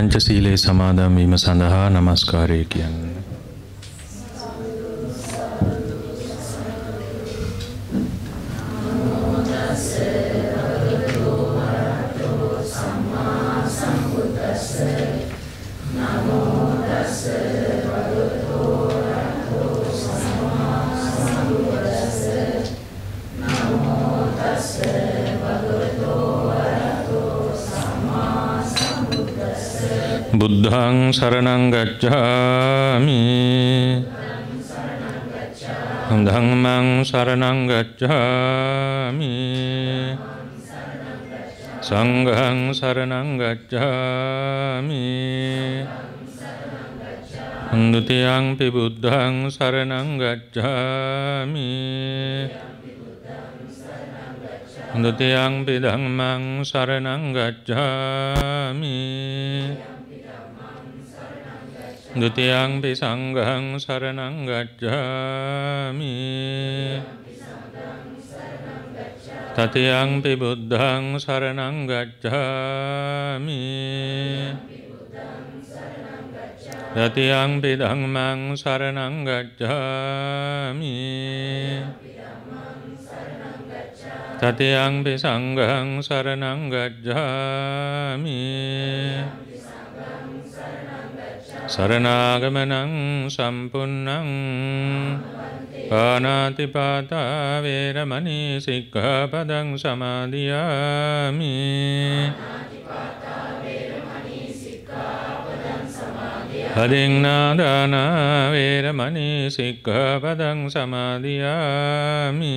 පංච සීලයේ සමාදම් වීම සඳහා নমස්කාරය කියන්නේ සරණං ගච්ඡාමි සංඝං සරණං ගච්ඡාමි හන්දුතියං පි බුද්ධං සරණං ගච්ඡාමි හන්දුතියං පි ධම්මං සරණං ගච්ඡාමි දෘතියංපි සංඝං සරණං ගච්ඡාමි තතියංපි බුද්ධං සරණං ගච්ඡාමි තතියංපි ධම්මං සරණං ගච්ඡාමි තතියංපි සංඝං සරණං ගච්ඡාමි සරනාගමනං සම්පුන්නං පානාතිපාතා වේරමණී සික්ඛාපදං සමාදියාමි හදින්නාදාන වේරමණී සික්ඛාපදං සමාදියාමි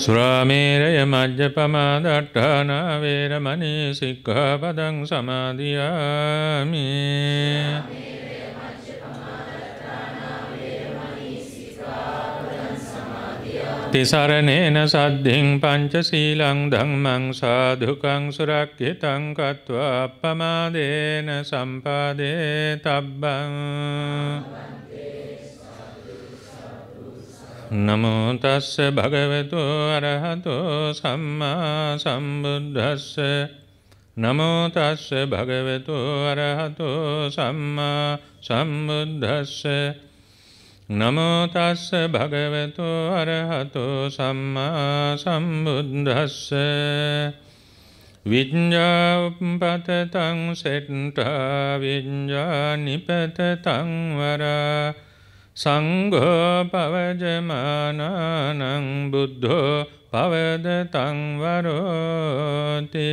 සුරාමේරය මජ්ජපමා දට්ඨානා වේරමණී සික්ඛාපදං සමාදියාමි තිසරණේන සද්ධින් පංචශීලං ධම්මං සාදුකං සුරක්ඛිතං කତ୍වා අප්පමාදේන සම්පාදේ තබ්බං නමෝ තස්ස භගවතු අරහතෝ සම්මා සම්බුද්දස්ස නමෝ තස්ස භගවතු අරහතෝ සම්මා සම්බුද්දස්ස නමෝ තස්ස භගවතු අරහතෝ සම්මා සම්බුද්දස්ස විඤ්ඤාපතතං සෙට්ඨා විඤ්ඤානිපතතං වරා සංඝෝ පවජමානං බුද්ධෝ පවදතං වරෝති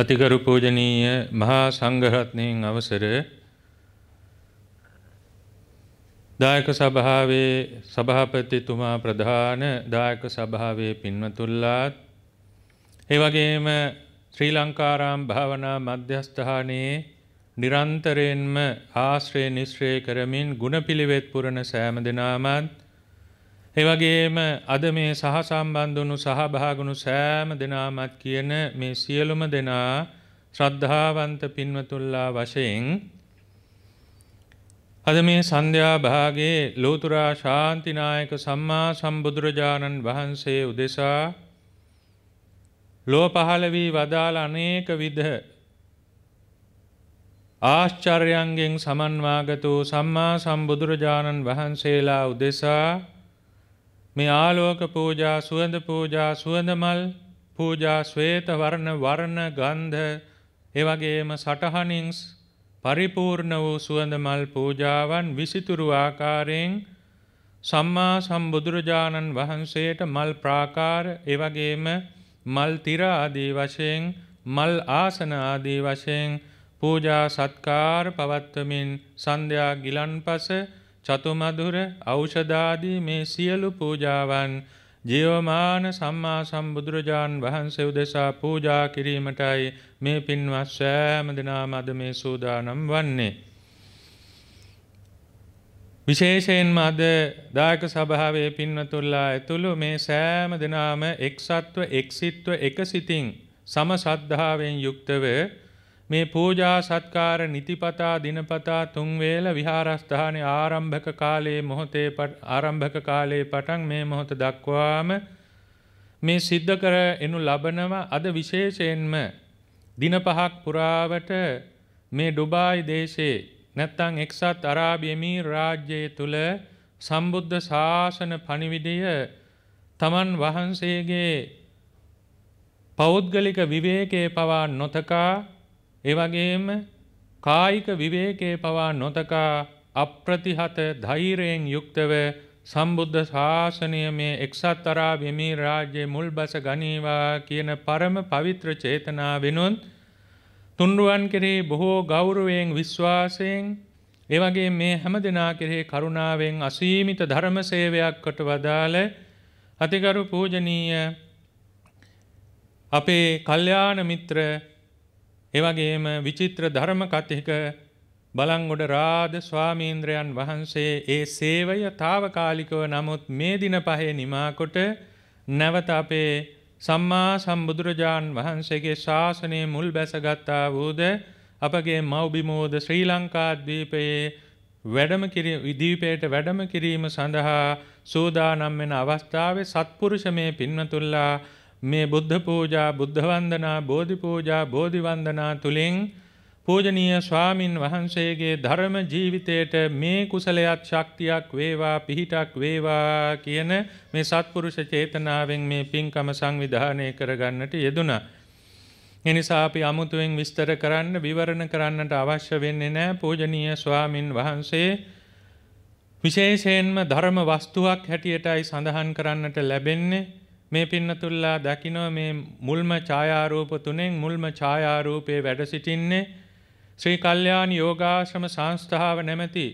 අතිගරු පූජනීය මහා සංඝරත්නයන් අවසර දායක සභාවේ සභාපතිතුමා ප්‍රධාන දායක සභාවේ පින්වතුල්ලාත් ඒ වගේම ශ්‍රී ලංකාරාම් භාවනා මධ්‍යස්ථානයේ නිරන්තරයෙන්ම ආශ්‍රය නිශ්‍රය කරමින් ಗುಣපිලිවෙත් පුරන සෑම දෙනාමත් එවගේම අද මේ සහ සම්බන්ධුණු සහභාගුණු සෑම දෙනාමත් කියන මේ සියලුම දෙනා ශ්‍රද්ධාවන්ත පින්වතුල්ලා වශයෙන් අද මේ සන්ධ්‍යා භාගයේ ලෝතුරා ශාන්තිනායක සම්මා සම්බුදුරජාණන් වහන්සේ උදෙසා ලෝ පහළ වී වදාළ අනේක විධ ආශ්චර්යන්ගෙන් සමන්වාගතූ සම්මා සම්බුදුරජාණන් වහන්සේලා උදෙසා මේ ආලෝක පූජා සුවඳ පූජා සුවඳමල් පූජා ස්වේත වර්ණ වර්ණ ගන්ධ එවගේම සටහනින්ස් පරිපූර්ණ වූ සුවඳමල් පූජාවන් විසිතුරු ආකාරයෙන් සම්මා සම්බුදුරජාණන් වහන්සේට මල් ප්‍රාකාර එවගේම මල් තිර ආදී වශයෙන් මල් ආසන ආදී වශයෙන් පූජා සත්කාර පවත්වමින් සන්ධ්‍යා ගිලන්පස චතුමදුර ඖෂධාදී මේ සියලු පූජාවන් ජීවමාන සම්මා සම්බුදුරජාන් වහන්සේ උදෙසා පූජා කිරීමටයි මේ පින්වත් සෑම දෙනාම අද මේ සූදානම් වන්නේ. විශේෂයෙන්ම අද දායක සභාවේ පින්වතුල්ලා ඇතුළු මේ සෑම දෙනාම එක්සත්ව එක්සිත්ව එකසිතින් සම සද්ධාවෙන් යුක්තව මේ පූජා සත්කාර නිතිපතා දිනපතා තුන්වේල විහාරස්ථාන ආරම්භක කාලයේ මොහොතේ ආරම්භක කාලයේ පටන් මේ මොහොත දක්වාම මේ සිද්ධ කර එනු ලබනව අද විශේෂයෙන්ම දින පහක් පුරාවට මේ ඩුබායි දේශයේ නැත්තං එක්සත් අරාබි එමීර් රාජ්‍යය තුල සම්බුද්ධ ශාසන පණිවිඩය තමන් වහන්සේගේ පෞද්ගලික විවේකයේ පවා නොතකා ඒවගේම කායික විවේකේ පවා නොතකා අප්‍රතිහත ධෛරයෙන් යුක්තව සම්බුද්ධ ශාසනය මේ එක්සත් අරාබ් එමී රාජ්‍යයේ මුල් බස ගනීවා කියන පරම පවිත්‍ර චේතනා වෙනුත් තුන්රුවන් කෙරෙහි බොහෝ ගෞරවයෙන් විශ්වාසයෙන් එවගේ මේ හැම දෙනා කෙරෙහි කරුණාවෙන් අසීමිත ධර්ම සේවයක්කට වදාළ අතිගරු පූජනීය අපේ කල්යාණ මිත්‍ර එවගේම විචිත්‍ර ධර්ම කතික බලංගොඩ රාධ ස්වාමීන්ද්‍රයන් වහන්සේ ඒ සේවය తాවකාලිකව නමුත් මේ දින පහේ නිමාකොට නැවත අපේ සම්මා සම්බුදුරජාන් වහන්සේගේ ශාසනය මුල් බැසගත්තා වූද අපගේ මව්බිමෝද ශ්‍රී ලංකාද්වීපයේ වැඩම විදීපයට වැඩම කිරීම සඳහා සූදානම් වෙන අවස්ථාවේ සත්පුරුෂ මේ පින්නතුල්ලා මේ බුද්ධ පූජා බුද්ධ වන්දනා බෝධි පූජා බෝධි වන්දනා තුලින් පූජනීය ස්වාමින් වහන්සේගේ ධර්ම ජීවිතයට මේ කුසලයක් ශක්තියක් වේවා පිහිටක් වේවා කියන මේ සත්පුරුෂ චේතනාවෙන් මේ පින්කම සංවිධානය කරගන්නට යෙදුණා. එනිසා අපි අමුතුවෙන් විස්තර කරන්න විවරණ කරන්නට අවශ්‍ය වෙන්නේ නැහැ පූජනීය ස්වාමින් වහන්සේ විශේෂයෙන්ම ධර්ම වස්තුවක් හැටියටයි සඳහන් කරන්නට ලැබෙන්නේ මේ පින්නතුල්ලා දකිනවා මේ මුල්ම ඡායාරූප තුනෙන් මුල්ම ඡායාරූපේ වැඩ සිටින්නේ ශ්‍රී කල්යාණ යෝගාශ්‍රම සංස්ථාව නැමැති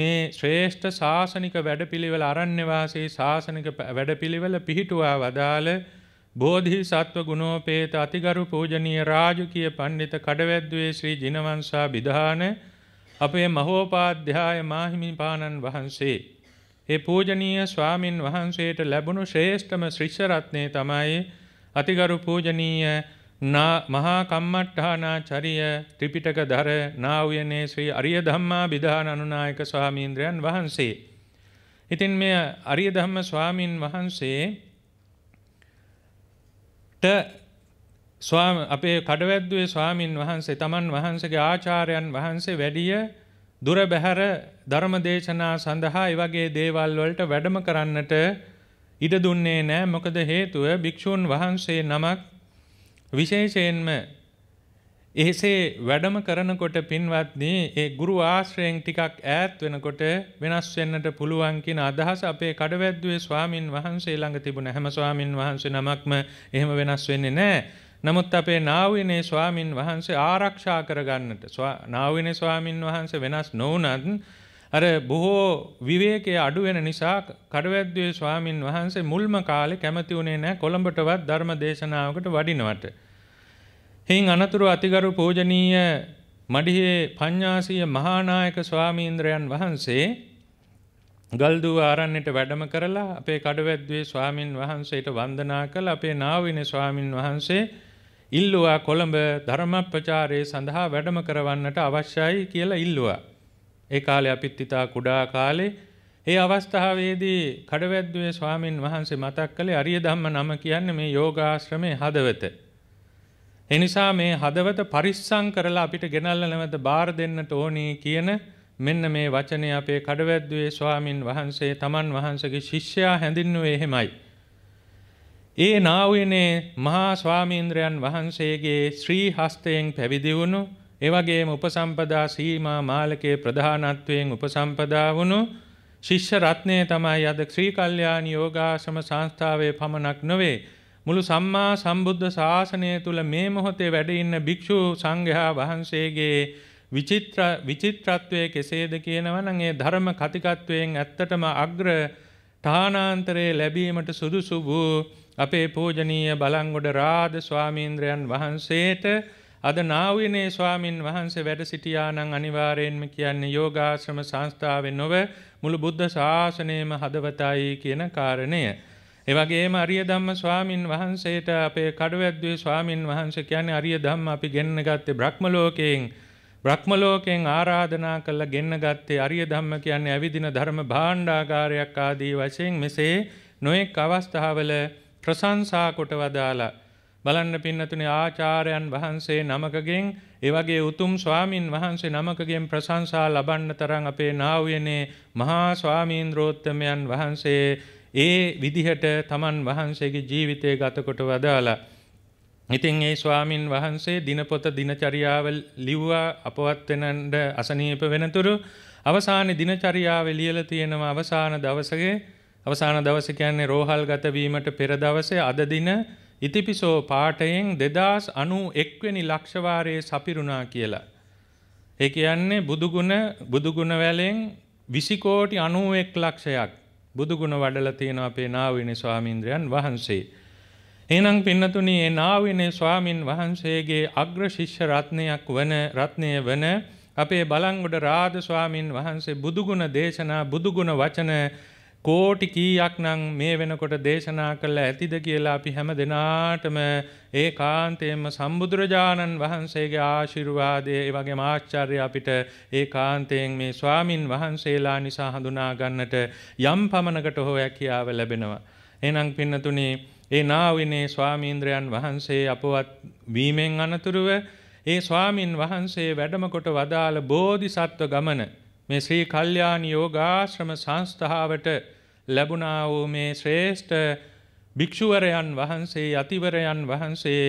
මේ ශ්‍රේෂ්ඨ ශාසනික වැඩපිළිවෙල අරණ්‍ය වාසී ශාසනික වැඩපිළිවෙල පිහිටුවා වදාළ බෝධිසත්ව ගුණෝපේත අතිගරු පූජනීය රාජකීය පඬිත කඩවැද්දුවේ ශ්‍රී ජිනවංශා විධාන අපේ මහෝපාධ්‍යාය මාහිමිපාණන් වහන්සේ ඒ පූජනීය ස්වාමින් වහන්සේට ලැබුණු ශ්‍රේෂ්ඨම ශිෂ්‍ය රත්නය තමයි අතිගරු පූජනීය මහා කම්මට්ටානාචාරිය ත්‍රිපිටකධර නා වූනේ ශ්‍රී අරිය ධම්මා විධාන අනුනායක ස්වාමීන්ද්‍රයන් වහන්සේ. ඉතින් මේ අරිය ධම්ම ස්වාමින් වහන්සේ ට ස්වාම අපේ කඩවැද්දුවේ ස්වාමින් වහන්සේ තමන් වහන්සේගේ ආචාර්යයන් වහන්සේ වැඩිය දුර බැහැර ධර්ම දේශනා සඳහා ඒ වගේ දේවල් වලට වැඩම කරන්නට ඉඩ දුන්නේ නැහැ මොකද හේතුව භික්ෂුන් වහන්සේ නමක් විශේෂයෙන්ම එසේ වැඩම කරනකොට පින්වත්නි ඒ ගුරු ආශ්‍රයෙන් ටිකක් ඈත් වෙනකොට වෙනස් වෙන්නට පුළුවන් කියන අදහස අපේ කඩවැද්දුවේ ස්වාමින් වහන්සේ ළඟ තිබුණ හැම ස්වාමින් වහන්සේ නමක්ම එහෙම වෙනස් වෙන්නේ නැහැ නමුත් අපේ නාවිනේ ස්වාමින් වහන්සේ ආරක්ෂා කරගන්නට නාවිනේ ස්වාමින් වහන්සේ වෙනස් නොවුනත් අර බොහෝ විවේකයේ අඩු වෙන නිසා කඩවැද්දුවේ ස්වාමින් වහන්සේ මුල්ම කාලේ කැමති වුණේ නැහැ කොළඹටවත් ධර්ම දේශනාවකට වඩිනවට. හින් අනතුරු අතිගරු පූජනීය මඩිහේ පඤ්ඤාසීය මහානායක ස්වාමීන්ද්‍රයන් වහන්සේ ගල්දුව ආරණ්‍යට වැඩම කරලා අපේ කඩවැද්දුවේ ස්වාමින් වහන්සේට වන්දනා කළ අපේ නාවිනේ ස්වාමින් වහන්සේ ඉල්ලුවා කොළඹ ධර්ම ප්‍රචාරය සඳහා වැඩම කරවන්නට අවශ්‍යයි කියලා ඉල්ලුවා. ඒ කාලේ අපිත් ඉතා කුඩා කාලේ ඒ අවස්ථාවේදී කඩවැද්දුවේ ස්වාමින් වහන්සේ මතක් කළේ අරිය ධම්ම නම කියන්නේ මේ යෝගාශ්‍රමයේ හදවත. එනිසා මේ හදවත පරිස්සම් කරලා අපිට ගෙනල්ලා නැවත බාර දෙන්නට ඕනේ කියන මෙන්න මේ වචනේ අපේ කඩවැද්දුවේ ස්වාමින් වහන්සේ තමන් වහන්සේගේ ශිෂ්‍යයා හැඳින්නුවේ එහෙමයි. ඒ නාවුනේ මහා ස්වාමීන්ද්‍රයන් වහන්සේගේ ශ්‍රී හස්තයෙන් පැවිදි වුණු එවැගේම උපසම්පදා සීමා මාලකේ ප්‍රධානත්වයෙන් උපසම්පදා වුණු ශිෂ්‍ය රත්නය තමයි අද ශ්‍රී කල්යාණ යෝගාශ්‍රම සංස්ථාවේ පමණක් නොවේ මුළු සම්මා සම්බුද්ධ ශාසනය තුල මේ මොහොතේ වැඩ ඉන්න භික්ෂු සංඝයා වහන්සේගේ විචිත්‍ර විචිත්‍රත්වයේ කෙසේද කියනවා නම් ඒ ධර්ම කතිකත්වයෙන් ඇත්තටම අග්‍ර තානාන්තරේ ලැබීමට සුදුසු වූ අපේ පූජනීය බලංගොඩ රාධ ස්වාමීන්ද්‍රයන් වහන්සේට අද නාවිනේ ස්වාමින් වහන්සේ වැඩ සිටියානම් අනිවාර්යෙන්ම කියන්නේ යෝගාශ්‍රම සංස්ථාවේ නොව මුළු බුද්ධ ශාසනයම හදවතයි කියන කාරණය. ඒ වගේම අරිය ධම්ම ස්වාමින් වහන්සේට අපේ කඩවැද්දුවේ ස්වාමින් වහන්සේ කියන්නේ අරිය ධම්ම අපි ගෙන්න ගත්තේ බ්‍රහ්ම ලෝකයෙන් බ්‍රහ්ම ලෝකයෙන් ආරාධනා කළා ගෙන්න ගත්තේ අරිය ධම්ම කියන්නේ ඇවිදින ධර්ම භාණ්ඩාගාරයක් ආදී වශයෙන් මෙසේ නොඑක් අවස්ථාවල ප්‍රශංසා කොට වදාලා බලන්න පින්නතුනේ ආචාර්යයන් වහන්සේ නමකගෙන් ඒ වගේ උතුම් ස්වාමින් වහන්සේ නමකගෙන් ප්‍රශංසා ලබන්න තරම් අපේ නාවුයනේ මහා ස්වාමීන්ද්‍රෝත්තමයන් වහන්සේ ඒ විදිහට තමන් වහන්සේගේ ජීවිතය ගතකොට වදාලා ඉතින් ඒ ස්වාමින් වහන්සේ දිනපොත දිනචරියාව ලිව්වා අපවත් වෙනඳ අසනීප වෙනතුරු අවසානයේ දිනචරියාව ලියලා තියෙනවා අවසාන දවසේ අවසාන දවස කියන්නේ රෝහල් ගත වීමට පෙර දවසේ අද දින ඉතිපිසෝ පාඨයෙන් 2091 වෙනි ලක්ෂවාරයේ සපිරුණා කියලා. ඒ කියන්නේ බුදුගුණ බුදුගුණ වැලෙන් 20 කෝටි 91 ලක්ෂයක් බුදුගුණ වඩලා තියෙන අපේ නාවිනේ ස්වාමීන්ද්‍රයන් වහන්සේ. එහෙනම් පින්නතුනි මේ නාවිනේ ස්වාමින් වහන්සේගේ අග්‍ර ශිෂ්‍ය රත්නයක් වන රත්නය වන අපේ බලංගොඩ රාජ ස්වාමින් වහන්සේ බුදුගුණ දේශනා බුදුගුණ වචන කෝටි කීයක් නම් මේ වෙනකොට දේශනා කළ ඇතිද කියලා අපි හැම දෙනාටම ඒ කාන්තයෙන්ම සම්බුදුරජාණන් වහන්සේගේ ආශිර්වාදය ඒ වගේ මාශ්චර්ය අපිට ඒ කාන්තයෙන් මේ ස්වාමින් වහන්සේලා නිසා හඳුනා ගන්නට යම් පමණකට හෝ හැකියාව ලැබෙනවා. එහෙනම් පින්නතුනි ඒ නාවිනේ ස්වාමීන්ද්‍රයන් වහන්සේ අපවත් වීමෙන් අනතුරුව ඒ ස්වාමින් වහන්සේ වැඩම කොට වදාළ බෝධිසත්ව ගමන මේ ශ්‍රී කල්යාණ යෝගාශ්‍රම සංස්ථාවට ලැබුණා වූ මේ ශ්‍රේෂ්ඨ භික්ෂුවරයන් වහන්සේ අතිවරයන් වහන්සේ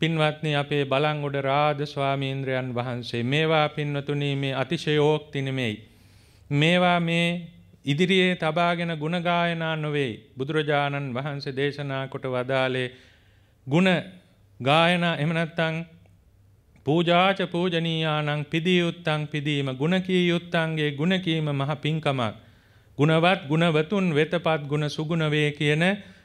පින්වත්නි අපේ බලංගොඩ රාජ ස්වාමීන්ද්‍රයන් වහන්සේ මේවා පින්වතුනි මේ අතිශයෝක්ති නෙමෙයි මේවා මේ ඉදිරියේ තබාගෙන ගුණ ගායනා නොවේ බුදුරජාණන් වහන්සේ දේශනා කොට වදාලේ ගුණ ගායනා එහෙම නැත්නම් පූජාච පූජනීයානං පිදියුත්තං පිදීම ගුණකී යුත්තන්ගේ ගුණකීම මහ පිංකමක්. ගුණවත් ගුණවතුන් වෙතපත් ගුණ සුගුණ වේ කියන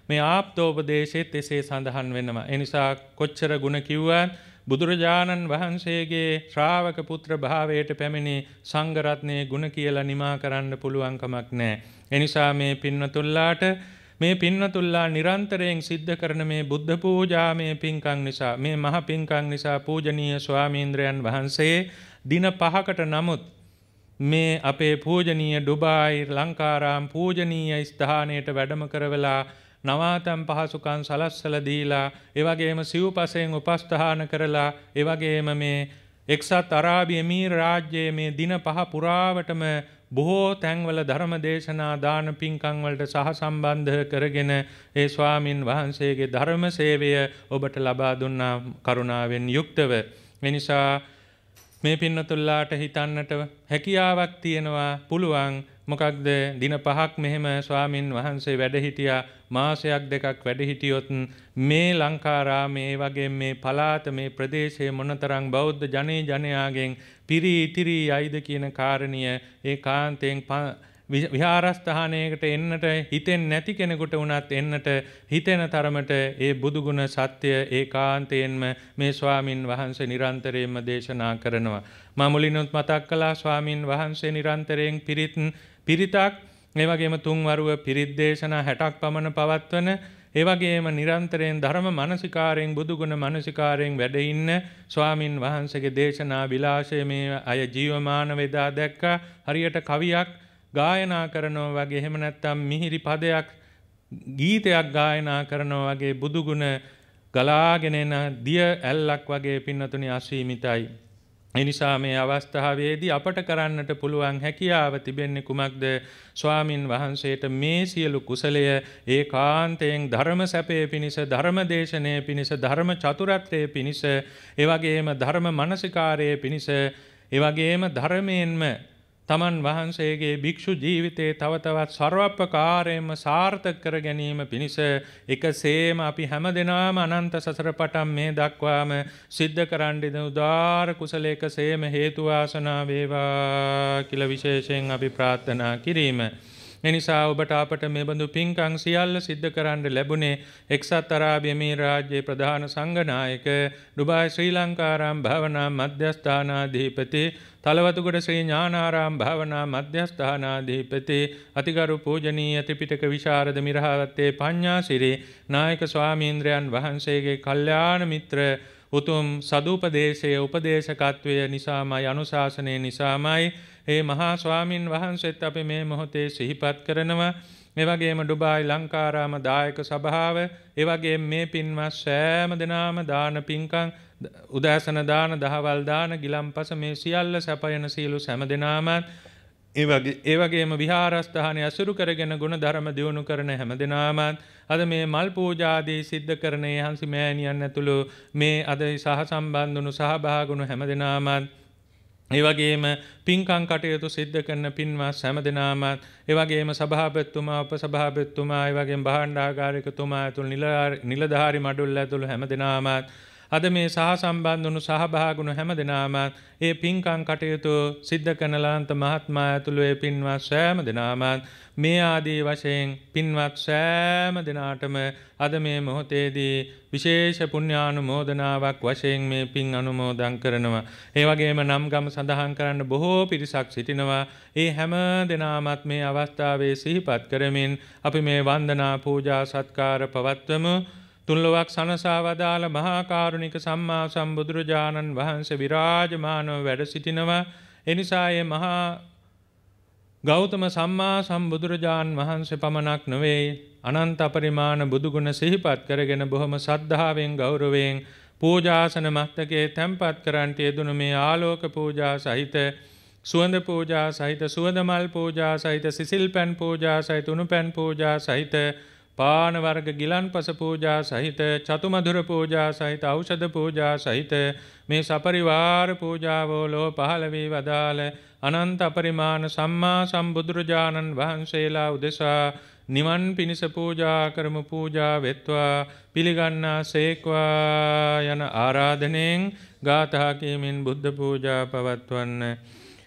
මේ ආප්තෝපදේශෙත් එසේ සඳහන් වෙනවා. එනිසා කොච්චර ගුණ කිව්වත් බුදුරජාණන් වහන්සේගේ ශ්‍රාවක පුත්‍ර භාවයට පැමිණි සංඝරත්නයේ ගුණ කියලා නිමා කරන්න පුළුවන් කමක් නැහැ. එනිසා මේ පින්වතුන්ලාට මේ පින්නතුල්ලා නිරන්තරයෙන් සිද්ධ කරන මේ බුද්ධ පූජා මේ පින්කම් නිසා මේ මහ පින්කම් නිසා පූජනීය ස්වාමීන්ද්‍රයන් වහන්සේ දින පහකට නමුත් මේ අපේ පූජනීය ඩුබායි ලංකාරාම් පූජනීය ස්ථානයට වැඩම කරවලා නවාතම් පහසුකම් සලස්සල දීලා එවැගේම සිව්පසයෙන් උපස්ථාන කරලා එවැගේම මේ එක්සත් අරාබි එමීර් රාජ්‍යයේ මේ දින පහ පුරාවටම බොහෝ තැන්වල ධර්ම දේශනා දාන පින්කම් වලට සහසම්බන්ධ කරගෙන ඒ ස්වාමින් වහන්සේගේ ධර්ම සේවය ඔබට ලබා දුන්නා කරුණාවෙන් යුක්තව එනිසා මේ පින්නතුල්ලාට හිතන්නට හැකියාවක් තියෙනවා පුළුවන් මොකක්ද දින පහක් මෙහෙම ස්වාමින් වහන්සේ වැඩ හිටියා මාසයක් දෙකක් වැඩ හිටියොත් මේ ලංකාරාමේ වගේ මේ පළාත මේ ප්‍රදේශයේ මොනතරම් බෞද්ධ ජනේ ජනයාගෙන් පිරි ඉතිරි යයිද කියන කාරණිය ඒ කාන්තෙන් විහාරස්ථානයකට එන්නට හිතෙන් නැති කෙනෙකුට වුණත් එන්නට හිතෙන තරමට ඒ බුදුගුණ සත්‍ය ඒ කාන්තයෙන්ම මේ ස්වාමින් වහන්සේ නිරන්තරයෙන්ම දේශනා කරනවා. මමුලිනුත් මතක් කලා ස්වාමින් වහන්සේ නිරන්තරයෙන් පිරිත් පිරිතක් ඒවගේම තුන්වරුව පිරිද්දේශනා හැටක් පමණ පවත්වන ඒවගේම නිරන්තරයෙන් ධර්ම මනසිකාරයෙන් බුදුගුණ මනසිකාරයෙන් වැඩඉන්න ස්වාමින් වහන්සගේ දේශනා විලාශය මේ අය ජීවමාන වෙදා දැක්කා හරියට කවියක් ගායනා කරනෝ වගේ එහෙම නැත්තම් මිහිරි පදයක් ගීතයක් ගායනා කරනෝ වගේ බුදුගුණ ගලාගෙනෙන දිය ඇල්ලක් වගේ පින්නතුනි අසීමිතයි. එනිසා මේ අවස්ථාවේදී අපට කරන්නට පුළුවන් හැකියාව තිබෙන්නේ කුමක්ද ස්වාමින් වහන්සේට මේ සියලු කුසලය ඒකාන්තයෙන් ධර්ම සැපේ පිණිස ධර්ම දේශනයේ පිණිස ධර්ම චතුරත්‍රයේ පිණිස එවැගේම ධර්ම මානසිකාරයේ පිණිස එවැගේම ධර්මයෙන්ම තමන් වහන්සේගේ භික්‍ෂු ජීවිතයේ තවතවත් සර්වප්‍රකාරයෙන්ම සාර්ථක කර ගැනීම පිණිස එක සේම අපි හැම දෙනාම අනන්ත සසර පටන් මේ දක්වාම සිද්ධ කරන්ඩිද උදාර කුසල එක සේම හේතුවාසනා වේවා කියල විශේෂයෙන් අපි ප්‍රාර්ථනා කිරීම. එනිසා ඔබට අපට මෙබඳු පින්කං සියල්ල සිද්ධ කරන්න ලැබුණේ එක්සත් අරාභ්‍යමී රාජ්‍යයේ ප්‍රධාන සංගනායක ඩුබායි ශ්‍රී ලංකාරම් භාවනා මධ්‍යස්ථානාධීපති තලවතුගොඩ ශ්‍රී ඥානාරාම් භාවනා මධ්‍යස්ථානාධිපති අතිගරු පූජනීය ත්‍රිපිටක විශාරද මිරහවත්තේ පඤ්ඤාසිරි නායක ස්වාමීන්ද්‍රයන් වහන්සේගේ කල්යාණ මිත්‍ර උතුම් සදුපදේශයේ උපදේශකත්වය නිසාමයි අනුශාසනය නිසාමයි ඒ මහා ස්වාමින් වහන්සේත් අපි මේ මොහොතේ සිහිපත් කරනවා මේ වගේම ඩුබායි ලංකාරාම දායක සභාව ඒ වගේම මේ පින්වත් සෑම දෙනාම දාන පින්කම් උදෑසන දාන දහවල් දාන ගිලම්පස මේ සියල්ල සැපයන සියලු සෑම දෙනාමත් ඒ වගේ ඒ වගේම විහාරස්ථානය අසුරු කරගෙන ගුණ ධර්ම දියුණු කරන හැම දෙනාමත් අද මේ මල් පූජාදී සිද්ධ කරන ඒ හංසි මෑණියන් ඇතුළු මේ අද සහ සම්බන්ධුණු සහභාගුණු හැම දෙනාමත් ඒ වගේම පින්කම් කටයුතු සිද්ධ කරන පින්වත් හැම දෙනාමත් ඒ වගේම සභාපතිතුමා උපසභාපතිතුමා ඒ වගේම භාණ්ඩාගාරිකතුමා ඇතුළු නිලධාරි මඩුල්ල ඇතුළු හැම දෙනාමත් අද මේ සහ සම්බන්ධුණු සහභාගුණු හැම දෙනාමත් ඒ පින්කං කටයුතු සිද්ධ කනලාන්ත මහත්මා ඇතුළුවේ පින්වත් සෑම දෙනාමත් මේ ආදී වශයෙන් පින්වත් සෑම දෙනාටම අද මේ මොහොතේදී විශේෂ පුණ්‍යානුමෝදනාවක් වශයෙන් මේ පින් අනුමෝදන් කරනවා. ඒ වගේම නම් ගම සඳහන් කරන්න බොහෝ පිරිසක් සිටිනවා. ඒ හැම දෙනාමත් මේ අවස්ථාවේ සිහිපත් කරමින් අපි මේ වන්දනා පූජා සත්කාර පවත්වමු. තුන්ලොවක් සනසා වදාළ මහාකාරුණික සම්මා සම්බුදුරජාණන් වහන්සේ විරාජමානව වැඩ සිටිනවා. එනිසා ඒ මහා ගෞතම සම්මා සම්බුදුරජාන් වහන්සේ පමණක් නොවේ අනන්ත අපරිමාණ බුදුගුණ සිහිපත් කරගෙන බොහොම සද්ධාවෙන් ගෞරවයෙන් පූජාසන මත්තකේ තැන්පත් කරන්ට යෙදුණු මේ ආලෝක පූජා සහිත සුවඳ පූජා සහිත සුවඳමල් පූජා සහිත සිසිල් පැන් පූජා සහිත උණු පැන් පූජා සහිත පාන වර්ග ගිලන්පස පූජා සහිත චතුමధుර පූජා සහිත ඖෂධ පූජා සහිත මේ සපරිවාර පූජාවෝලෝ පහළ වී වදාළ අනන්ත අපරිමාණ සම්මා සම්බුදුරජාණන් වහන්සේලා උදෙසා නිවන් පිණිස පූජා කරමු පූජා වෙත්වා පිළිගන්නා සේක්වා යන ආරාධනයෙන් ගාථා කියමින් බුද්ධ පූජා පවත්වන්නේ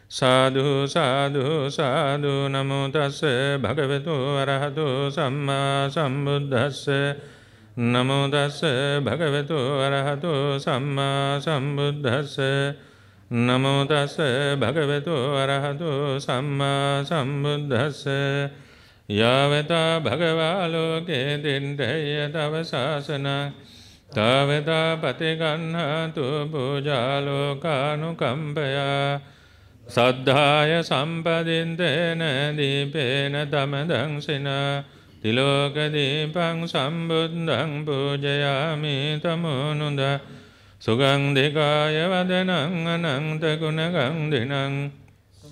සාදු සාදු සාදු නමුතස්ස භගවතු අරහතු සම්මා සම්බුද්ධස්ස නමුදස්ස භගවතු අරහතු සම්මා සම්බුද්ධස්ස නමුදස්ස භගවතු අරහතු සම්මා සම්බුද්ධස්ස යාවතා භගවාලෝකේ දෙන්ටය තව ශාසනා තාවතා පතිගන්හතු පූජාලෝකානුකම්පයා සද්ධාය සම්පදින්දන දීපේන තමදං සිනා තිලෝකදීපං සම්බුද්ධං පූජයාමි තමුණුද සුගංදිකාය වදනං අනන්තගුණගං දෙනං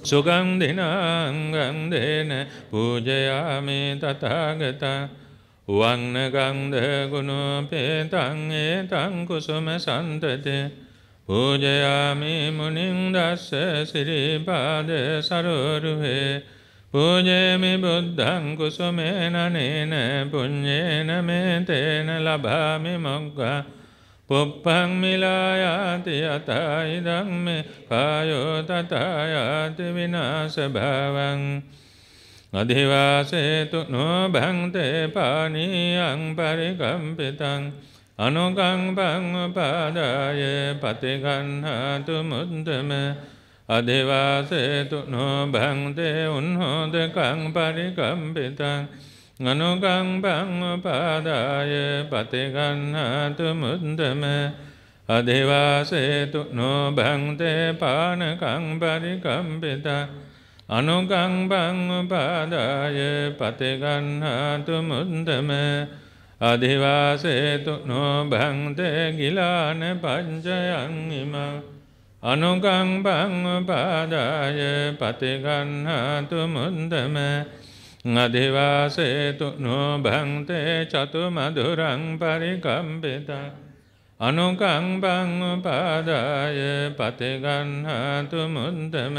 සුගංදිනාංගං දෙන පූජයාමි තතාගත වන්නගංද ගුණෝ පේතං ඒතං කුසුම සන්තතේ පූජයාමි මුනින් දස්ස සිරිපාද සරෝරුහේ පූජේමි බුද්ධං කුසුමේන නේන පුඤ්ඤේන මේතේන ලබාමි මොග්ගා පුප්පං මිලායාති යතයි ධම්මේ කායෝ තතයාති විනාශ භවං අධිවාසේතු නො භංතේ පානීයං පරිකම්පිතං අනුකම්පං උපාදාය පතිගන්හතු මුද්දම අධිවාසේතු නොභංතේ උන්හෝදකං පරිකම්පිතං අනුකම්පං උපාදාය පතිගන්හතු මුද්දම අධිවාසේතු නොභංතේ පානකං පරිකම්පිතං අනුකම්පං උපාදාය පතිගන්හතු මුද්දම අධිවාසේතු නොභංත ගිලාන පංචයන් ඉමං අනුකම්පං උපාදාය පතිගන්හතු මුන්දම අධිවාසේතු නොභංතේ චතු මధుරං පරිකම්පිතා අනුකම්පං උපාදාය පතිගන්හතු මුන්දම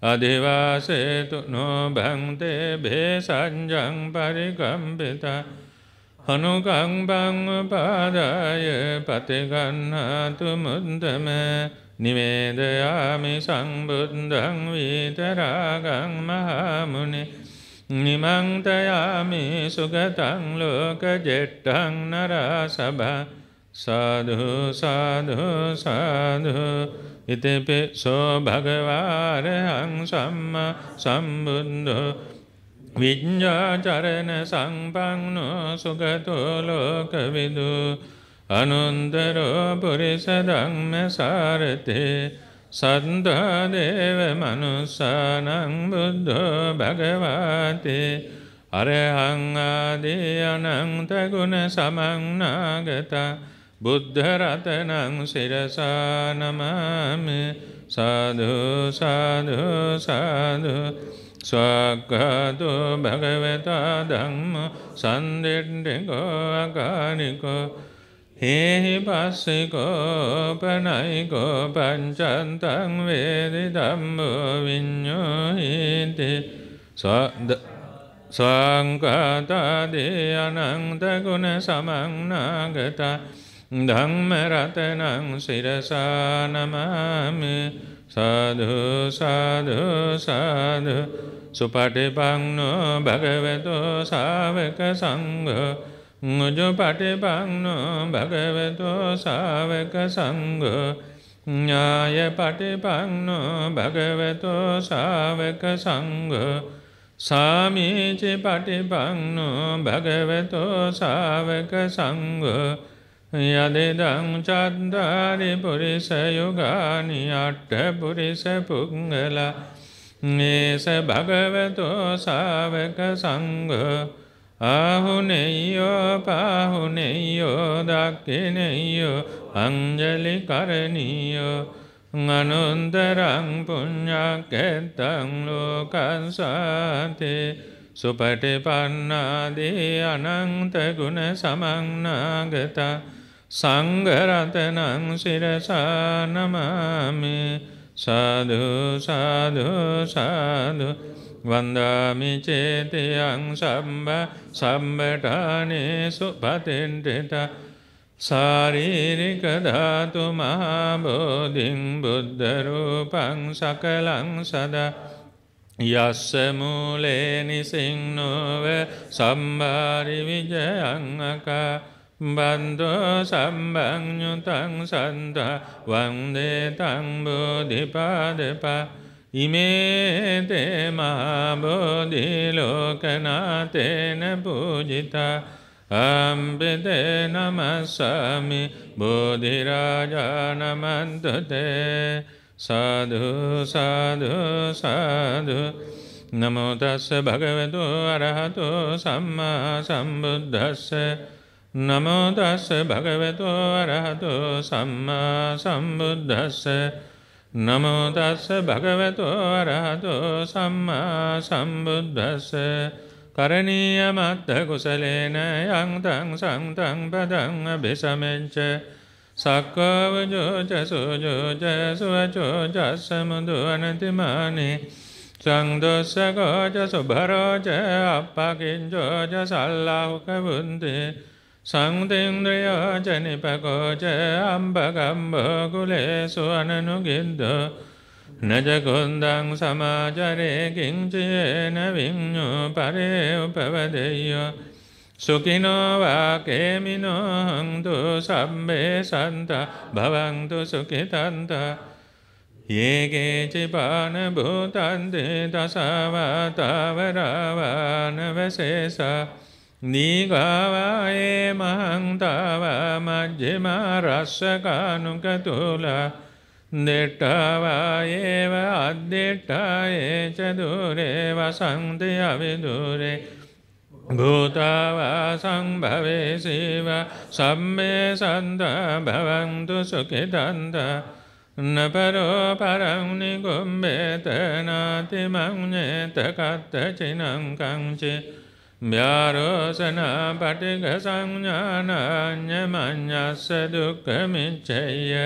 අධිවාසේතු නොභංතේ භේසංජං පරිකම්පිතා අනුකම්බං උපාදාය පතිගන්හතු මුද්දම නිවේදයාමි සංබුද්ධං විතරාගං මහමුනි නිමංතයාමි සුගතං ලෝක ජෙට්ටං නරාසභා සාධු සාධු සාධු ඉතිපි සෝ භගවාරහං සම්ම සම්බුද්ධෝ විඤ්ඥාචරණ සංපංනෝ සුගතුලෝකවිදු අනුන්දරෝ පුරිසදංම සාරතේ සන්ධාදේව මනුස්සානං බුද්ධෝ භගවාතේ අරහංආදී අනන්තගුණ සමංනාගතා බුද්ධරතනං සිරසානමම සාධ සාධ සාධ සක්කතු භගවතා ධම්ම සන්දෙට්ටෙකෝ අකානිකෝ හේහි පස්සෙකෝ පනයිකෝ පංචන්තං වේදි ධම්මෝ විඤ්ඥෝහිතේ සද සංකතාදේ අනන්තගුණ සමංනාගතා ධම්මරතනං සිරසානමාමේ සාධ සාධ සාධ සුපටි පංනෝ භගවතෝ සාවක සංඝ උජු පටි පංනෝ භගවතෝ සාවක සංඝ ඥාය පටි පංනෝ භගවතෝ සාවක සංඝ සාමීචි පටි පංනෝ භගවතෝ සාවක සංඝ යදෙදං චත්තාරි පුරිස යුගානි අට්ට පුරිස පුංගල නේස භගවතෝ සාවක සංඝ ආහුනෙයෝ පාහුනෙයෝ දක්කිනෙයෝ අංජලි කරණීයෝ අනුන්දරං පුඤ්ඤක්කෙත්තං ලෝකං සාතේ සුපටිපන්නාදී අනන්ත ගුණ සමන්නාගතා සංඝරතනං සිරසා නමාමි සාදු සාදු සාදු වන්දාමි චේතියං සම්බ සම්බඨානේසු පතෙන්ටට ශාරීරික ධාතු මහා බෝධිං බුද්ධ රූපං සකලං සදා යස්ස මූලේ නිසින් නොව සම්බාරි විජයං අකා බන්ධෝ සම්බං්ඥුතං සන්තා වන්දේ තංබෝධිපාදපා ඉමේතේ මහාබෝධිලෝකනාතේන පූජිතා අම්බෙදේ නමස්සමි බෝධිරාජානමන්තතේ සාධු සාධු සාධු නමෝතස්ස භගවතු අරහතු සම්මා සම්බුද්ධස්සේ නමෝදස්ස භගවතෝ අරහතෝ සම්මා සම්බුද්දස්ස නමෝදස්ස භගවතෝ අරහතෝ සම්මා සම්බුද්දස්ස කරණීය මත්ත කුසලේන යංතං සංතං පදං අභිසමෙන්ච සක්කවජෝජ සෝජෝජ සුවචෝජස්ස මුදු අනතිමානේ සංදොස්සකෝජ සුභරෝජ අපපකින්ජෝජ සල්ලාහුක බුන්දේ සංදේන්ද්‍රයා ජනිපකෝච අම්බගම්භකුලේසු අනනුගින්ද නජකොන්දං සමාජරේ කිංචයන විඤ්ඤු පරේ උපවදෙය්‍ය සුඛිනෝ වාකේමිනෝ හන්තු සම්මේ සන්ත භවන්තු සුඛිතන්ත යේකේ චිපාන භූතං දේ දසවතාවරවාන වශේෂා දීඝාවායේ මහන්තාව මජ්ජිම රස්සකානුක තුල දෙට්ටාවායේව අද්දෙට්ටායේ චදුරේ වසන්ති අවිදුරේ භූතාවා සංභවේසේව සම්මේ සන්ද භවන්තු සුඛිතන්ත නපරෝ පරං නිගොම්බේතනාති මං්ඤේත කත්ත චිනං කංචේ ව්‍යාරෝසනා පටික සංඥානඥමඥස්ස දුක්ඛමිච්ඡය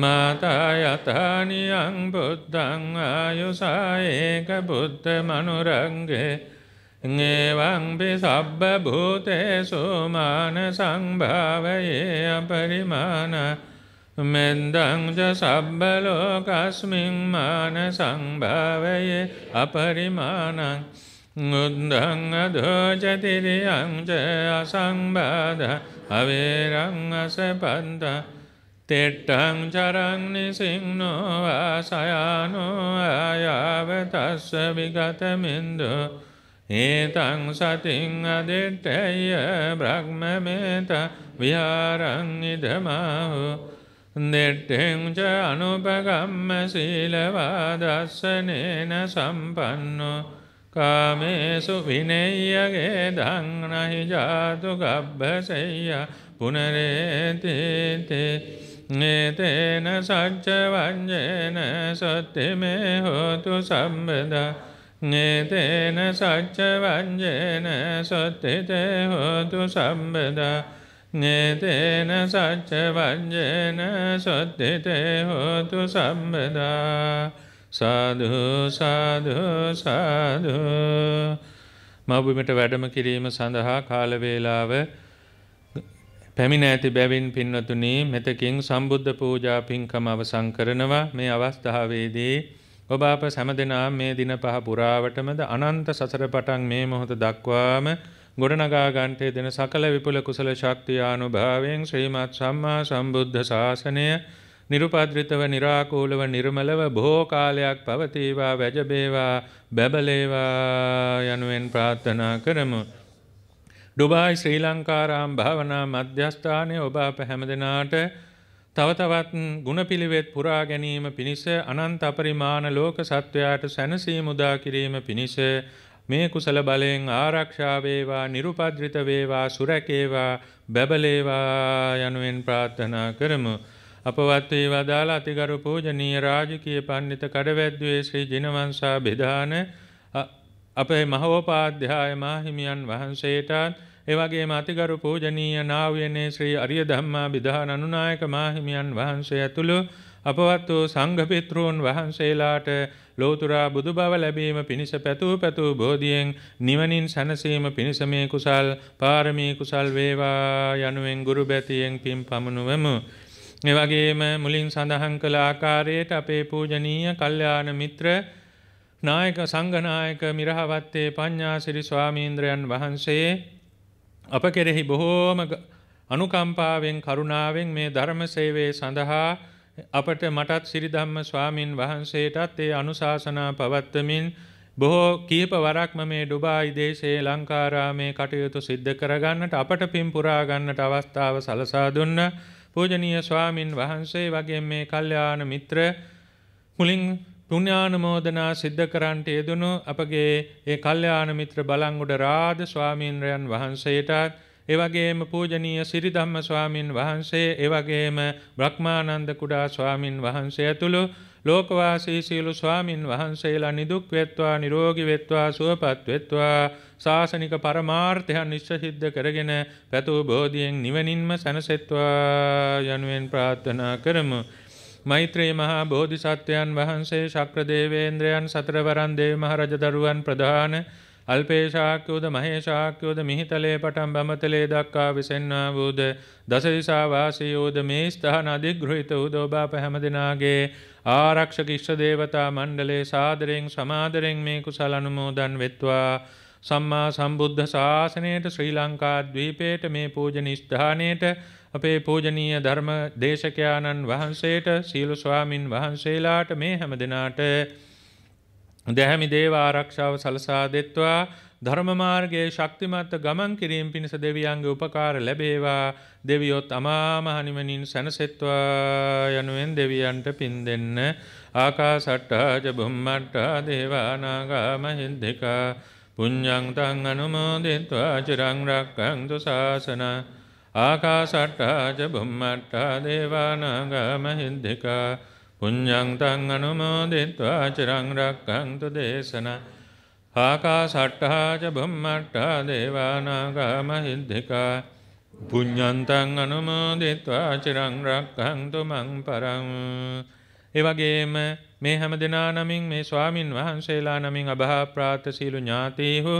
මාතා යතානියං බුද්ධං ආයුසායේක බුද්ධ මනුරංගේ ඒවං පිසබ්බ භූතේසු මාන සංභාවයේ අපරිමාණ මෙන්දං ජ සබ්බ ලෝකස්මින් මාන සංභාවයේ අපරිමාණං උද්දං අදෝචතිරියං ච අසංබාධ අවේරං අසපන්ත තෙට්ටං චරං නිසිංනෝ වාසයානෝ ආයාවතස්ස විගතමින්ද ඒතං සතින් අදෙට්ටය බ්‍රහ්මමේත විහාරං ඉදමාහු දෙට්ටෙන් ච අනුපගම්ම සීලවා දස්සනේන සම්පන්නෝ කාමේසු විනේයගේ ධංනහි ජාතු ගබ්බසෙය්‍ය පුනරේතිතේ නේතේන සච්ච වංජේන සත්තිමේ හෝතු සම්බදා නේතේන සච්ච වංජේන සත්තිතේ හෝතු සම්බදා නේතේන සච්ච වංජේන සත්තිතේ හෝතු සම්බදා සාධ සාධ සාධ මවබිමට වැඩම කිරීම සඳහා කාලවේලාව පැමිණ ඇති බැවින් පින්නතුනි මෙතකින් සම්බුද්ධ පූජා පින්කම අවසන් කරනවා මේ අවස්ථාවේදී ඔබ අප සැමදෙනා මේ දින පහ පුරාවටමද අනන්ත සසර පටන් මේ මොහොත දක්වාම ගොඩනගා ගන්නට දෙන සකල විපුල කුසල ශක්තිය අනුභවයෙන් ශ්‍රීමත් සම්මා සම්බුද්ධ ශාසනය නිරුපද්‍රිතව නිරාකූලව නිර්මලව බොහෝ කාලයක් පවතිවා වැජබේවා බැබලේවා යනුවෙන් ප්‍රාර්ථනා කරමු. ඩුබායි ශ්‍රී ලංකාරාම් භාවනා මධ්‍යස්ථානය ඔබ අප හැමදෙනාට තව තවත් ගුණපිළිවෙත් පුරා ගැනීම පිණිස අනන්ත අපරිමාණ ලෝක සත්වයාට සැනසීම උදා කිරීම පිණිස මේ කුසල බලයෙන් ආරක්ෂා වේවා නිරුපද්‍රිත වේවා සුරකේවා බබලේවා යනුවෙන් ප්‍රාර්ථනා කරමු අපවත් වී වදාළ අතිගරු පූජනීය රාජකීය පණ්ඩිත කඩවැද්දුවේ ශ්‍රී ජිනවංශා බෙදාන අපේ මහෝපාධ්‍යාය මාහිමියන් වහන්සේටත් එවැගේම අතිගරු පූජනීය නාව්‍යනේ ශ්‍රී අරිය ධම්මා බිදාන අනුනායක මාහිමියන් වහන්සේ ඇතුළු අපවත් වූ සංඝ පිටරෝන් වහන්සේලාට ලෝතුරා බුදු බව ලැබීම පිණිස පැතූ පැතූ බෝධියෙන් නිවනින් සැනසීම පිණිස මේ කුසල් පාරමී කුසල් වේවා යනුවෙන් ගුරු බැතියෙන් පින් පමුණුවමු මෙවගේම මුලින් සඳහන් කළ ආකාරයට අපේ පූජනීය කල්්‍යාන මිත්‍ර නායක සංඝනායක මිරහවත්තේ පඤ්ඤාසිරි ස්වාමීන්ද්‍රයන් වහන්සේ අප කෙරෙහි බොහෝම අනුකම්පාවෙන් කරුණාවෙන් මේ ධර්ම සේවයේ සඳහා අපට මටත් සිරිධම්ම ස්වාමින් වහන්සේටත් ඒ අනුශාසනා පවත්වමින් බොහෝ කීප වරක්ම මේ ඩුබායි දේශයේ ලංකාරාමේ කටයුතු සිද්ධ කරගන්නට අපට පින් පුරා ගන්නට අවස්ථාව සලසා දුන්නා පූජනීය ස්වාමින් වහන්සේ වගේ මේ කල්යාණ මිත්‍ර මුලින් පුණ්‍යානුමෝදනා සිද්ධ කරන්ට යෙදුණු අපගේ ඒ කල්යාණ මිත්‍ර බලංගොඩ රාද ස්වාමීන්ද්‍රයන් වහන්සේටත් ඒ වගේම පූජනීය සිරිධම්ම ස්වාමින් වහන්සේ ඒ වගේම බ්‍රහ්මානන්ද කුඩා ස්වාමින් වහන්සේ ඇතුළු ලෝකවාසී සියලු ස්වාමින් වහන්සේලා නිදුක් වෙත්වා නිරෝගී වෙත්වා සුවපත් වෙත්වා සාසනික පරමාර්ථයන් නිශ්චිත කරගෙන පැතූ බෝධියෙන් නිවනින්ම සැනසෙත්වා යනුවෙන් ප්‍රාර්ථනා කරමු මෛත්‍රී මහා බෝධිසත්වයන් වහන්සේ ශක්‍ර දේවේන්ද්‍රයන් සතරවරන් දේව මහරජ දරුවන් ප්‍රධාන අල්පේශාක්‍යෝද මහේශාක්‍යෝද මිහිතලේ පටන් බමතලේ දක්වා විසෙන්නා වූද දසදිසා වාසියෝද මේ ස්ථාන අධිග්‍රහිත වූ දෝබාප හැමදෙනාගේ ආරක්ෂක ඉෂ්ටදේවතා මණ්ඩලේ සාදරයෙන් සමාදරෙන් මේ කුසල අනුමෝදන් වෙත්වා සම්මා සම්බුද්ධ ශාසනයට ශ්‍රී ලංකා ද්වීපයට මේ පූජන ස්ථානයට අපේ පූජනීය ධර්ම දේශකයාණන් වහන්සේට සීල ස්වාමින් වහන්සේලාට මේ හැම දෙනාට දැහැමි දේව ආරක්ෂාව සලසා දෙත්වා ධර්මමාර්ගයේ ශක්තිමත්ව ගමන් කිරීම පිණිස දෙවියන්ගේ උපකාර ලැබේවා දෙවියොත් අමාමහ නිවනින් සැනසෙත්වා යනුවෙන් දෙවියන්ට පින් දෙන්න ආකාසට්ටා ජබුම්මට්ටා දේවානාගා මහින්දිකා පුඤ්ඤං තං අනුමෝදිත्वा චිරං රක්ඛන්තු ශාසන ආකාසට්ටා ජබුම්මට්ටා දේවානාගා මහින්දිකා පුඤ්ඤං තං අනුමෝදිත्वा චිරං රක්ඛන්තු දේශනා ආකාසට්ටහාච බම්මට්ටා දේවානාගා මහිද්దికා පුඤ්ඤන්තං අනුමෝදිත्वा චිරං රක්ඛන්තු මං පරං ඒ වගේම මේ හැම දෙනා නමින් මේ ස්වාමින් වහන්සේලා නමින් අභාප්‍රාත සීලු ඥාතීහු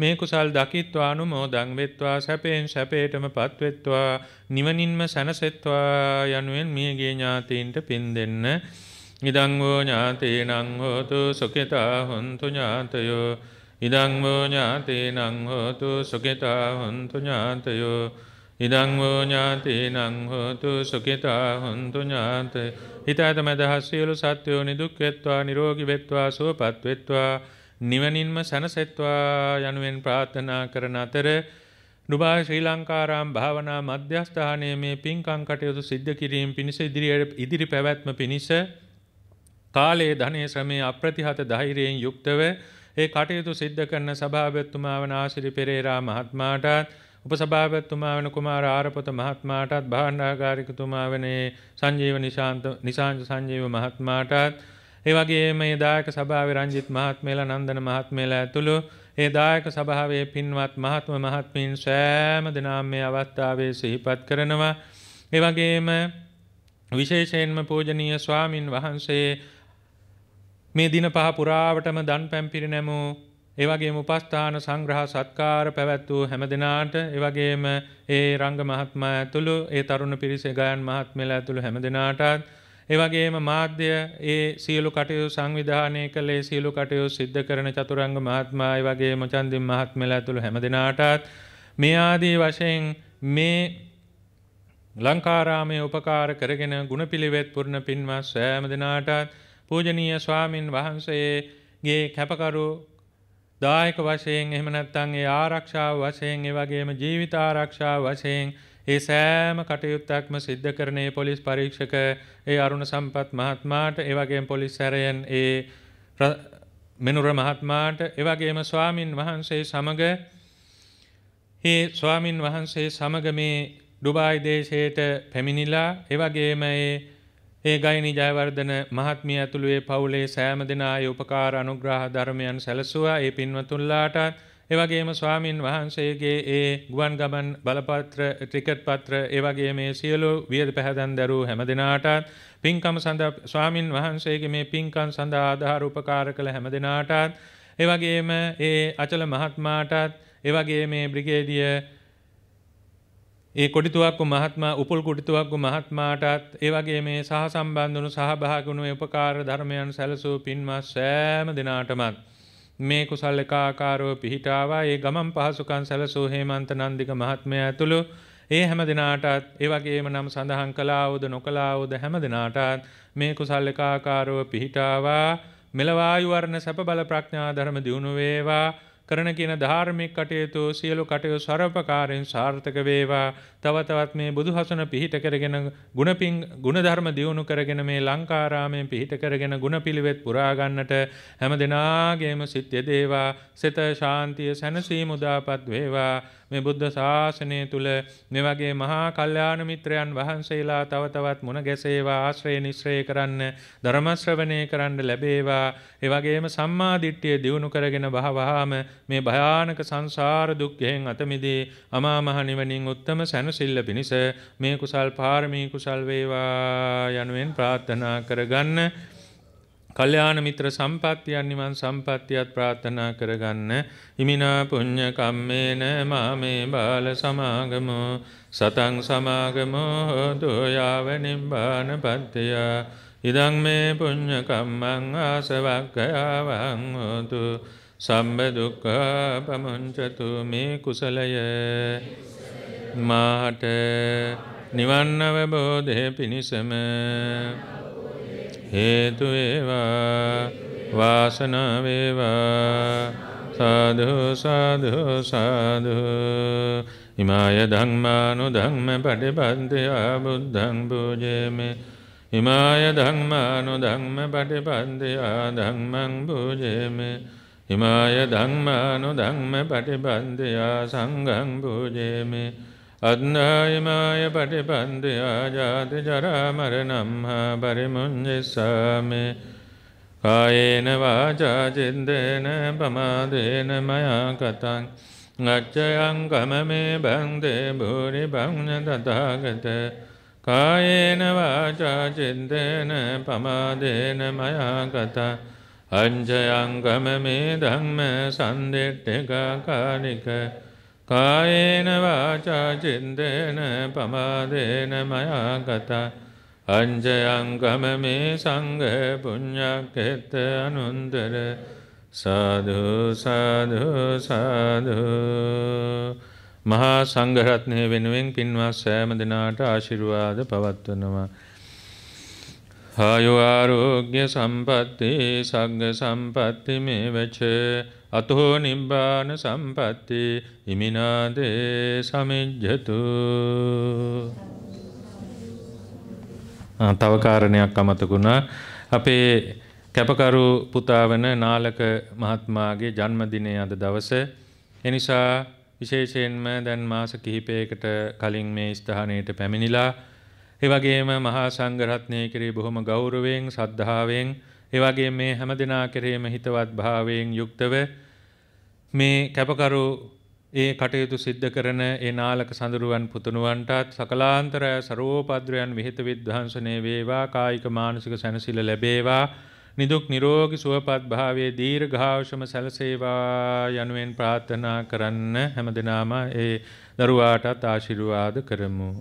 මේ කුසල් දකිත්වා අනුමෝදන් වෙත්වා සැපෙන් සැපේටම පත්වෙත්වා නිවනින්ම සැනසෙත්වා යනුවෙන් මියගේ ඥාතීන්ට පින් දෙන්න ඉදං වූ ඥාතීනං හෝතු සුඛිතා හොන්තු ඥාතයෝ ඉදං වූ ඥාතීනං හෝතු සුඛිතා හොන්තු ඥාතයෝ ඉදං වූ ඥාතීනං හෝතු සුඛිතා හොන්තු ඥාතය හිතාතම දහස් සියලු සත්වෝ නිදුක් වෙත්වා නිරෝගී වෙත්වා සුවපත් වෙත්වා නිවනින්ම සැනසෙත්වා යනුවෙන් ප්‍රාර්ථනා කරන අතර ඩුබායි ශ්‍රී ලංකාරාම් භාවනා මධ්‍යස්ථානයේ මේ පින්කම් කටයුතු සිද්ධ කිරීම පිණිස ඉදිරි පැවැත්ම පිණිස කාලයේ ධනේ ශ්‍රමයේ අප්‍රතිහත ධෛර්යයෙන් යුක්තව ඒ කටයුතු සිද්ධ කරන සභාපතිතුමා වන ආශිරි පෙරේරා මහත්මයාටත් උපසභාපතිතුමා වන කුමාර ආරපත මහත්මයාටත් භාණ්ඩාගාරිකතුමා වන සංජීව නිශාන්ත නිසාංජ සංජීව මහත්මයාටත් ඒ වගේම මේ දායක සභාවේ රංජිත් මහත්මයලා නන්දන මහත්මයලා ඇතුළු ඒ දායක සභාවේ පින්වත් මහත්ම මහත්මීන් සෑම දෙනාම මේ අවස්ථාවේ සිහිපත් කරනවා. ඒ වගේම විශේෂයෙන්ම පූජනීය ස්වාමින් වහන්සේ මේ දින පහ පුරාවටම දන් පැම් පිරිනැමූ ඒවගේම උපස්ථාන සංග්‍රහ සත්කාර පැවැත්වූ හැම දෙනාට ඒවගේම ඒ රංග මහත්ම ඇතුළු ඒ තරුණ පිරිසේ ගයන් මහත්මල ඇතුළු හැම දෙනාටත් ඒවගේම මාධ්‍ය ඒ සියලු කටයු සංවිධානය කළේ සියලු කටයු සිද්ධ කරන චතුරංග මහත්මයි වගේ මචන්දිම් මහත්මල ඇතුළු හැම දෙනාටත් මේ ආදී වශයෙන් මේ ලංකාරාමය උපකාර කරගෙන ගුණපිළිවෙත් පුරණ පින්වත් සෑම දෙනාටත් පූජනීය ස්වාමින් වහන්සේගේ කැපකරු දායක වශයෙන් එහෙම නැත්නම් ඒ ආරක්ෂාව වශයෙන් ඒ වගේම ජීවිත ආරක්ෂාව වශයෙන් ඒ සෑම කටයුත්තක්ම සිද්ධ කරන ඒ පොලිස් පරීක්ෂක ඒ අරුණ සම්පත් මහත්මයාට ඒ වගේම පොලිස් සැරයන් ඒ මෙනුර මහත්මයාට ඒ වගේම ස්වාමින් වහන්සේ සමග ඒ ස්වාමින් වහන්සේ සමග මේ ඩුබායි දේශයට පැමිණිලා ඒ වගේම ඒ ඒ ගයිනි ජයවර්ධන මහත්මිය ඇතුළු ඒ පවුලේ සෑම දෙනාගේ උපකාර අනුග්‍රහ ධර්මයන් සැලසුවා ඒ පින්වතුන්ලාට ඒ වගේම ස්වාමින් වහන්සේගේ ඒ ගුවන් ගමන් බලපත්‍ර ටිකට් පත්‍ර ඒ වගේම මේ සියලු වියද පැහැදන් දරූ හැම දිනාටත් පින්කම සඳහා ස්වාමින් වහන්සේගේ මේ පින්කම් සඳහා ආධාර උපකාර කළ හැම දිනාටත් ඒ වගේම ඒ අචල මහත්මාටත් ඒ වගේ මේ බ්‍රිගේඩියර් ඒ කොඩිතුවක්කු මහත්මා උපුල් කුඩිතුවක්කු මහත්මාටත් ඒ වගේ මේ සහ සම්බන්ධුණු සහභාගුණු උපකාර ධර්මයන් සැලසූ පින්මස් සෑම දෙනාටමත් මේ කුසල් එකාකාරව පිහිටාවා ඒ ගමන් පහසුකම් සැලසූ හේමන්ත නන්දික මහත්මයා ඇතුළු ඒ හැම දිනාටත් ඒ වගේම නම් සඳහන් කළාවුද නොකළාවුද හැම දිනාටත් මේ කුසල් එකාකාරව පිහිටාවා මෙලවායු වර්ණ සැප බල ප්‍රඥා ධර්ම දියුණු වේවා කරන කියන ධාර්මික කටයුතු සියලු කටයුතු සරපකාරයෙන් සාර්ථක වේවා තව තවත් මේ බුදුහසන පිහිට කරගෙන ගුණපින් ගුණධර්ම දියුණු කරගෙන මේ ලංකාරාමයෙන් පිහිට කරගෙන ගුණපිලිවෙත් පුරා ගන්නට හැම දිනාගේම සිත් යදේවා සිත ශාන්තිය සැනසීම උදාපත් වේවා මේ බුද්ධ ශාසනය තුල මේ වගේ මහා කල්යාණ මිත්‍රයන් වහන්සේලා තව තවත් මුණ ගැසේවා ආශ්‍රය නිශ්‍රය කරන්න ධර්ම ශ්‍රවණය කරන්න ලැබේවා ඒ වගේම සම්මා දිට්ඨිය දියුණු කරගෙන බහවහාම මේ භයානක සංසාර දුක්යෙන් අත මිදී අමා මහ නිවනින් උත්තම සැන සැනසෙල්ල පිණිස මේ කුසල් පාරමී කුසල් වේවා යනුවෙන් ප්‍රාර්ථනා කරගන්න කල්යාණ මිත්‍ර සම්පත්තියන් නිවන් සම්පත්තියත් ප්‍රාර්ථනා කරගන්න හිමිනා පුඤ්ඤ කම්මේන මාමේ බාල සමාගමෝ සතං සමාගමෝ දෝයාව නිබ්බානපත්ත්‍ය ඉදං මේ පුඤ්ඤ කම්මං ආසවක්ඛයවං හෝතු සම්බ දුක්ඛ පමුංචතු මේ කුසලය මාට නිවන් අවබෝධය පිණිසම හේතු වේවා වාසනාව වේවා සාදු සාදු සාදු හිමාය ධම්මානු ධම්ම පටිපන්තියා බුද්ධං පූජේමේ හිමාය ධම්මානු ධම්ම පටිපන්තියා ධම්මං පූජේමේ හිමාය ධම්මානු ධම්ම පටිපන්තියා සංඝං පූජේමේ අන්නායමාය පටිපන්දයා ජාති ජරාමරනම් හා පරිමුංජෙසාමේ කායේන වාජාජෙන්දේන පමාදේන මයා කතන් ගච්චයං කමමේ බංදේ භූරි භං්ඥ තතාගත කායේන වාචාචින්දේන පමාදේන මයා කතා අංජයංගම මේ ධම්ම සන්දෙට්ටක කානිික කායේන වාචා චින්තේන පමාදේන මයා ගතා අංජයංගම මේ සංඝ පුඤ්ඤක්කෙත අනුන්දර සාදු සාදු සාදු මහා සංඝරත්නය වෙනුවෙන් පින්වත් සෑම දිනාට ආශිර්වාද පවත්වනවා ආයු ආරෝග්‍ය සම්පatti සග්ග සම්පatti මේවචේ අතෝ නිබ්බාන සම්පatti ඉමිනාදේ සමිජ්ජතු තව කාරණයක් අමතකුණා අපේ කැපකරු පුතාවන නාලක මහත්මාගේ ජන්මදිනය අද දවස එනිසා විශේෂයෙන්ම දැන් මාස කිහිපයකට කලින් මේ ස්ථානයට පැමිණිලා ඒ වගේම මහා සංඝරත්නය කෙරෙහි බොහොම ගෞරවයෙන් සද්ධාවෙන් ඒවගේ මේ හැම දෙනා කෙරේම හිතවත් භාවයෙන් යුක්තව මේ කැපකරු ඒ කටයුතු සිද්ධ කරන ඒ නාලක සඳරුවන් පුතුණුවන්ටත් සකලාන්තරය සරෝපද්‍රයන් විහිත විද්වහන්සනේ වේවා කායික මානසික සැනසීම ලැබේවා නිදුක් නිරෝගී සුවපත් භාවයේ දීර්ඝායුෂම සැලසේවා යනුවෙන් ප්‍රාර්ථනා කරන්න හැමදෙනාම ඒ දරුවාටත් ආශිර්වාද කරමු